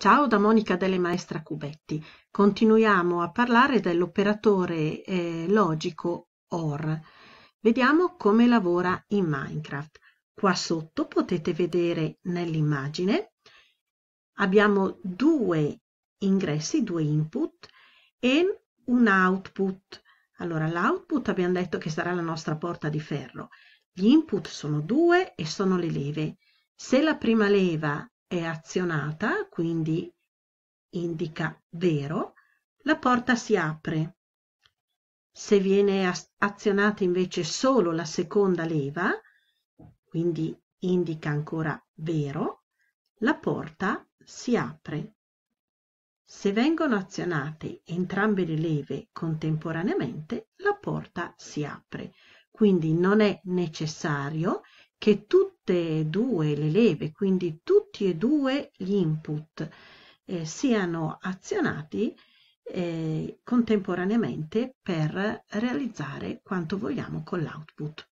Ciao da Monica delle Maestra Cubetti. Continuiamo a parlare dell'operatore eh, logico OR. Vediamo come lavora in Minecraft. Qua sotto potete vedere nell'immagine abbiamo due ingressi, due input e un output. Allora, l'output abbiamo detto che sarà la nostra porta di ferro. Gli input sono due e sono le leve. Se la prima leva è azionata, quindi indica vero, la porta si apre. Se viene azionata invece solo la seconda leva, quindi indica ancora vero, la porta si apre. Se vengono azionate entrambe le leve contemporaneamente, la porta si apre. Quindi non è necessario che tutte e due le leve, quindi tutte tutti e due gli input eh, siano azionati eh, contemporaneamente per realizzare quanto vogliamo con l'output.